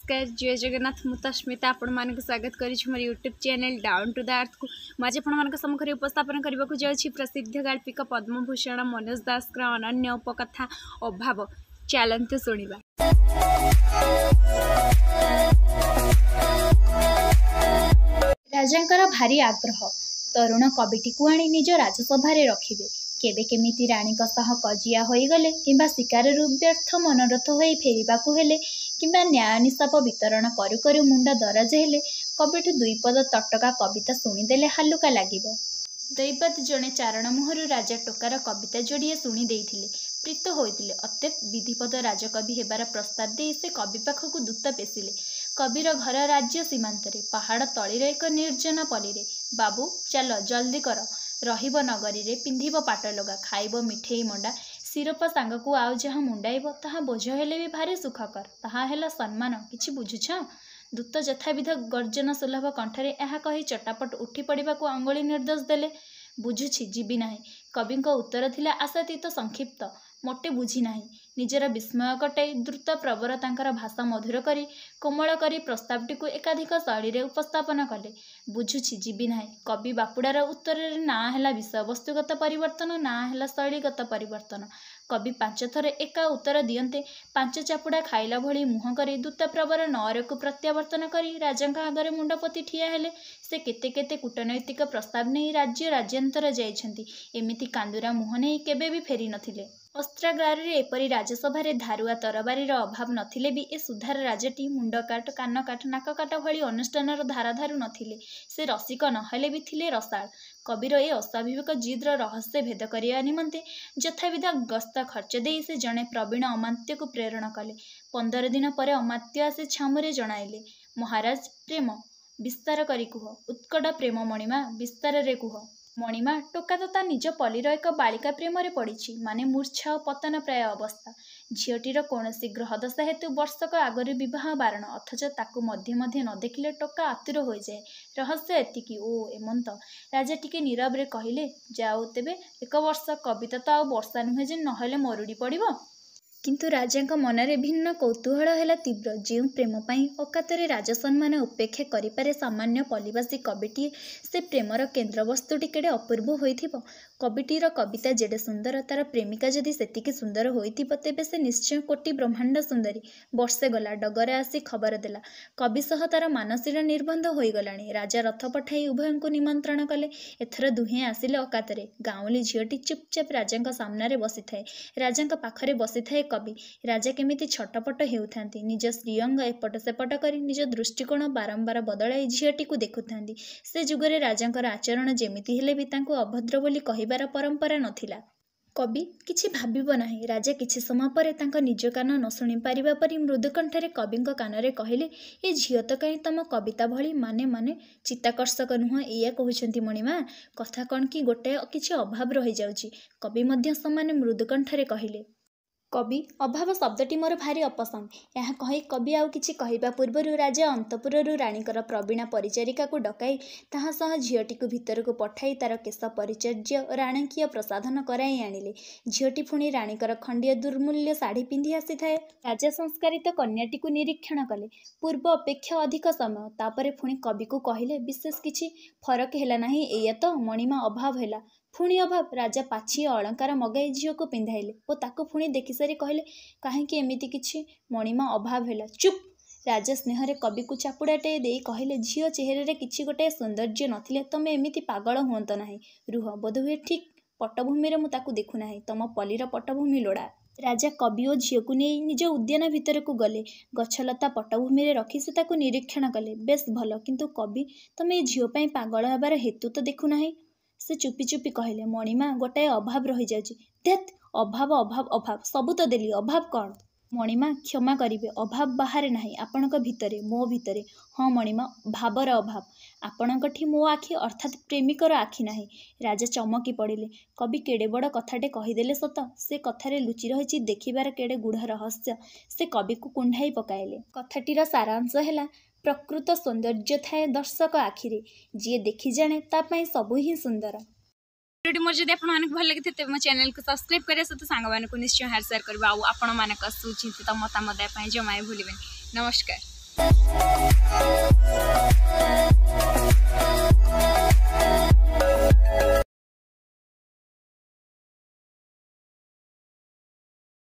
नमस्कार जय जगन्नाथ मुस्मिता आपण स्वागत गरिछु म YouTube channel down to the आर्थको म आज आपण सम्मुखले उपस्थापन गरेको जाउँछु प्रसिद्ध गाल्पिक पद्मभूषण मनोज दासको अनन्य उपकथा अभाव चालन्तु शुणवा ରାଜାଙ୍କର ଭାରି ଆଗ୍ରହ ତରୁଣ କବିଟିକୁ ଆଣି ନିଜ ରାଜସଭାରେ ରଖିବେ କେବେ କେମିତି ରାଣୀଙ୍କ ସହ କଜିଆ ହୋଇଗଲେ କିମ୍ବା ଶିକାରରୁ ବ୍ୟର୍ଥ ମନୋରଥ ହୋଇ ଫେରିବାକୁ ହେଲେ କିମ୍ବା ନ୍ୟାୟ ନିଶାପ ବିତରଣ କରୁ କରୁ ମୁଣ୍ଡ ଦରଜ ହେଲେ କବିଠୁ ଦୁଇପଦ ତଟକା କବିତା ଶୁଣିଦେଲେ ହାଲୁକା ଲାଗିବ ଦୈବତ ଜଣେ ଚାରଣ ମୁହଁରୁ ରାଜା ଟୋକାର କବିତା ଯୋଡ଼ିଏ ଶୁଣି ଦେଇଥିଲେ ପ୍ରୀତ ହୋଇଥିଲେ ଅତ୍ୟ ବିଧିପଦ ରାଜକବି ହେବାର ପ୍ରସ୍ତାବ ଦେଇ ସେ କବି ପାଖକୁ ଦୂତ ପେଶିଲେ କବିର ଘର ରାଜ୍ୟ ସୀମାନ୍ତରେ ପାହାଡ଼ ତଳିର ଏକ ନିର୍ଜନ ପଲିରେ ବାବୁ ଚାଲ ଜଲ୍ଦି କର ରହିବ ନଗରୀରେ ପିନ୍ଧିବ ପାଟ ଲୁଗା ଖାଇବ ମିଠେଇ ମଣ୍ଡା ସିରପ ସାଙ୍ଗକୁ ଆଉ ଯାହା ମୁଣ୍ଡାଇବ ତାହା ବୋଝ ହେଲେ ବି ଭାରି ସୁଖକର ତାହା ହେଲା ସମ୍ମାନ କିଛି ବୁଝୁଛ ଦୂତ ଯଥାବିଧ ଗର୍ଜନ ସୁଲଭ କଣ୍ଠରେ ଏହା କହି ଚଟାପଟ ଉଠି ପଡ଼ିବାକୁ ଅଙ୍ଗୁଳି ନିର୍ଦ୍ଦେଶ ଦେଲେ ବୁଝୁଛି ଯିବି ନାହିଁ କବିଙ୍କ ଉତ୍ତର ଥିଲା ଆଶାତୀତ ସଂକ୍ଷିପ୍ତ ମୋଟେ ବୁଝିନାହିଁ ନିଜର ବିସ୍ମୟ କଟାଇ ଦ୍ରୁତ ପ୍ରବର ତାଙ୍କର ଭାଷା ମଧୁର କରି କୋମଳ କରି ପ୍ରସ୍ତାବଟିକୁ ଏକାଧିକ ଶୈଳୀରେ ଉପସ୍ଥାପନ କଲେ ବୁଝୁଛି ଯିବି ନାହିଁ କବି ବାପୁଡ଼ାର ଉତ୍ତରରେ ନାଁ ହେଲା ବିଷୟବସ୍ତୁଗତ ପରିବର୍ତ୍ତନ ନାଁ ହେଲା ଶୈଳୀଗତ ପରିବର୍ତ୍ତନ କବି ପାଞ୍ଚ ଥର ଏକା ଉତ୍ତର ଦିଅନ୍ତେ ପାଞ୍ଚ ଚାପୁଡ଼ା ଖାଇଲା ଭଳି ମୁହଁ କରି ଦ୍ରୁତ ପ୍ରବର ନଅରକୁ ପ୍ରତ୍ୟାବର୍ତ୍ତନ କରି ରାଜାଙ୍କ ଆଗରେ ମୁଣ୍ଡପତି ଠିଆ ହେଲେ ସେ କେତେ କେତେ କୂଟନୈତିକ ପ୍ରସ୍ତାବ ନେଇ ରାଜ୍ୟ ରାଜ୍ୟାନ୍ତର ଯାଇଛନ୍ତି ଏମିତି କାନ୍ଦୁରା ମୁହଁ ନେଇ କେବେ ବି ଫେରିନଥିଲେ ଅସ୍ତ୍ରାଗାରରେ ଏପରି ରାଜ୍ୟସଭାରେ ଧାରୁଆ ତରବାରୀର ଅଭାବ ନଥିଲେ ବି ଏ ସୁଧାର ରାଜାଟି ମୁଣ୍ଡକାଟ କାନକାଟ ନାକକାଟ ଭଳି ଅନୁଷ୍ଠାନର ଧାରାଧାରୁ ନଥିଲେ ସେ ରସିକ ନହେଲେ ବି ଥିଲେ ରସାଳ କବିର ଏ ଅସ୍ୱାଭାବିକ ଜିଦ୍ର ରହସ୍ୟ ଭେଦ କରିବା ନିମନ୍ତେ ଯଥାବିଧ ଗସ୍ତ ଖର୍ଚ୍ଚ ଦେଇ ସେ ଜଣେ ପ୍ରବୀଣ ଅମାତ୍ୟକୁ ପ୍ରେରଣ କଲେ ପନ୍ଦର ଦିନ ପରେ ଅମାତ୍ୟ ଆସି ଛାମୁରେ ଜଣାଇଲେ ମହାରାଜ ପ୍ରେମ ବିସ୍ତାର କରି କୁହ ଉତ୍କଟ ପ୍ରେମ ମଣିମା ବିସ୍ତାରରେ କୁହ ମଣିମା ଟୋକା ତ ତା ନିଜ ପଲ୍ଲୀର ଏକ ବାଳିକା ପ୍ରେମରେ ପଡ଼ିଛି ମାନେ ମୂର୍ଚ୍ଛା ଓ ପତନ ପ୍ରାୟ ଅବସ୍ଥା ଝିଅଟିର କୌଣସି ଗ୍ରହଦଶା ହେତୁ ବର୍ଷକ ଆଗରୁ ବିବାହ ବାରଣ ଅଥଚ ତାକୁ ମଧ୍ୟେ ମଧ୍ୟେ ନ ଦେଖିଲେ ଟୋକା ଆତୁର ହୋଇଯାଏ ରହସ୍ୟ ଏତିକି ଓ ଏମନ୍ତ ରାଜା ଟିକେ ନୀରବରେ କହିଲେ ଯାଉ ତେବେ ଏକ ବର୍ଷ କବିତା ତ ଆଉ ବର୍ଷା ନୁହେଁ ଯେ ନହେଲେ ମରୁଡ଼ି ପଡ଼ିବ କିନ୍ତୁ ରାଜାଙ୍କ ମନରେ ଭିନ୍ନ କୌତୁହଳ ହେଲା ତୀବ୍ର ଯେଉଁ ପ୍ରେମ ପାଇଁ ଅକାତରେ ରାଜସମ୍ମାନ ଉପେକ୍ଷା କରିପାରେ ସାମାନ୍ୟ ପଲିବାସୀ କବିଟିଏ ସେ ପ୍ରେମର କେନ୍ଦ୍ରବସ୍ତୁଟି କେଡ଼େ ଅପୂର୍ବ ହୋଇଥିବ କବିଟିର କବିତା ଯେଡ଼େ ସୁନ୍ଦର ତାର ପ୍ରେମିକା ଯଦି ସେତିକି ସୁନ୍ଦର ହୋଇଥିବ ତେବେ ସେ ନିଶ୍ଚୟ କୋଟି ବ୍ରହ୍ମାଣ୍ଡ ସୁନ୍ଦରୀ ବର୍ଷେ ଗଲା ଡଗରେ ଆସି ଖବର ଦେଲା କବି ସହ ତାର ମାନସିକ ନିର୍ବନ୍ଧ ହୋଇଗଲାଣି ରାଜା ରଥ ପଠାଇ ଉଭୟଙ୍କୁ ନିମନ୍ତ୍ରଣ କଲେ ଏଥର ଦୁହେଁ ଆସିଲେ ଅକାତରେ ଗାଉଁଲି ଝିଅଟି ଚୁପଚାପ ରାଜାଙ୍କ ସାମ୍ନାରେ ବସିଥାଏ ରାଜାଙ୍କ ପାଖରେ ବସିଥାଏ କବି ରାଜା କେମିତି ଛଟପଟ ହେଉଥାନ୍ତି ନିଜ ସ୍ତ୍ରୀ ଅଙ୍ଗ ଏପଟ ସେପଟ କରି ନିଜ ଦୃଷ୍ଟିକୋଣ ବାରମ୍ବାର ବଦଳାଇ ଝିଅଟିକୁ ଦେଖୁଥାନ୍ତି ସେ ଯୁଗରେ ରାଜାଙ୍କର ଆଚରଣ ଯେମିତି ହେଲେ ବି ତାଙ୍କୁ ଅଭଦ୍ର ବୋଲି କହିବାର ପରମ୍ପରା ନଥିଲା କବି କିଛି ଭାବିବ ନାହିଁ ରାଜା କିଛି ସମୟ ପରେ ତାଙ୍କ ନିଜ କାନ ନ ଶୁଣିପାରିବା ପରି ମୃଦୁକଣ୍ଠରେ କବିଙ୍କ କାନରେ କହିଲେ ଏ ଝିଅ ତ କାହିଁ ତୁମ କବିତା ଭଳି ମାନେ ମାନେ ଚିତ୍ତାକର୍ଷକ ନୁହଁ ଏଇଆ କହୁଛନ୍ତି ମଣିମା କଥା କ'ଣ କି ଗୋଟାଏ କିଛି ଅଭାବ ରହିଯାଉଛି କବି ମଧ୍ୟ ସେମାନେ ମୃଦୁକଣ୍ଠରେ କହିଲେ କବି ଅଭାବ ଶବ୍ଦଟି ମୋର ଭାରି ଅପସନ୍ଦ ଏହା କହି କବି ଆଉ କିଛି କହିବା ପୂର୍ବରୁ ରାଜା ଅନ୍ତପୁରରୁ ରାଣୀଙ୍କର ପ୍ରବୀଣା ପରିଚାରିକାକୁ ଡକାଇ ତାହା ସହ ଝିଅଟିକୁ ଭିତରକୁ ପଠାଇ ତାର କେଶ ପରିଚର୍ଯ୍ୟ ଓ ରାଣକୀୟ ପ୍ରସାଧନ କରାଇ ଆଣିଲେ ଝିଅଟି ପୁଣି ରାଣୀଙ୍କର ଖଣ୍ଡିଏ ଦୁର୍ମୂଲ୍ୟ ଶାଢ଼ୀ ପିନ୍ଧି ଆସିଥାଏ ରାଜା ସଂସ୍କାରିତ କନ୍ୟାଟିକୁ ନିରୀକ୍ଷଣ କଲେ ପୂର୍ବ ଅପେକ୍ଷା ଅଧିକ ସମୟ ତାପରେ ପୁଣି କବିକୁ କହିଲେ ବିଶେଷ କିଛି ଫରକ ହେଲା ନାହିଁ ଏଇଆ ତ ମଣିମା ଅଭାବ ହେଲା ପୁଣି ଅଭାବ ରାଜା ପାଛି ଅଳଙ୍କାର ମଗାଇ ଝିଅକୁ ପିନ୍ଧାଇଲେ ଓ ତାକୁ ପୁଣି ଦେଖିସାରି କହିଲେ କାହିଁକି ଏମିତି କିଛି ମଣିମା ଅଭାବ ହେଲା ଚୁପ୍ ରାଜା ସ୍ନେହରେ କବିକୁ ଚାପୁଡ଼ାଟେ ଦେଇ କହିଲେ ଝିଅ ଚେହେରାରେ କିଛି ଗୋଟାଏ ସୌନ୍ଦର୍ଯ୍ୟ ନଥିଲେ ତୁମେ ଏମିତି ପାଗଳ ହୁଅନ୍ତ ନାହିଁ ରୁହ ବୋଧହୁଏ ଠିକ୍ ପଟ୍ଟଭୂମିରେ ମୁଁ ତାକୁ ଦେଖୁନାହିଁ ତୁମ ପଲ୍ଲୀର ପଟ୍ଟଭୂମି ଲୋଡ଼ା ରାଜା କବି ଓ ଝିଅକୁ ନେଇ ନିଜ ଉଦ୍ୟାନ ଭିତରକୁ ଗଲେ ଗଛଲତା ପଟ୍ଟଭୂମିରେ ରଖି ସେ ତାକୁ ନିରୀକ୍ଷଣ କଲେ ବେଶ୍ ଭଲ କିନ୍ତୁ କବି ତୁମେ ଏ ଝିଅ ପାଇଁ ପାଗଳ ହେବାର ହେତୁ ତ ଦେଖୁନାହିଁ ସେ ଚୁପି ଚୁପି କହିଲେ ମଣିମା ଗୋଟାଏ ଅଭାବ ରହିଯାଉଛି ଦେତ୍ ଅଭାବ ଅଭାବ ଅଭାବ ସବୁ ତ ଦେଲି ଅଭାବ କ'ଣ ମଣିମା କ୍ଷମା କରିବେ ଅଭାବ ବାହାରେ ନାହିଁ ଆପଣଙ୍କ ଭିତରେ ମୋ ଭିତରେ ହଁ ମଣିମା ଭାବର ଅଭାବ ଆପଣଙ୍କଠି ମୋ ଆଖି ଅର୍ଥାତ୍ ପ୍ରେମିକର ଆଖି ନାହିଁ ରାଜା ଚମକି ପଡ଼ିଲେ କବି କେଡ଼େ ବଡ଼ କଥାଟେ କହିଦେଲେ ସତ ସେ କଥାରେ ଲୁଚି ରହିଛି ଦେଖିବାର କେଡ଼େ ଗୁଢ଼ ରହସ୍ୟ ସେ କବିକୁ କୁଣ୍ଢାଇ ପକାଇଲେ କଥାଟିର ସାରାଂଶ ହେଲା प्रकृत सौंदर्य थाए दर्शक आखिरे जी देखी जाने सब ही सुंदर मोर जब आप भल लगे थे तेज मो चेल को सब्सक्राइब करा सहित सांग निश्चय हेयर सेयर कर सुचिंत मतामत जमा भूल नमस्कार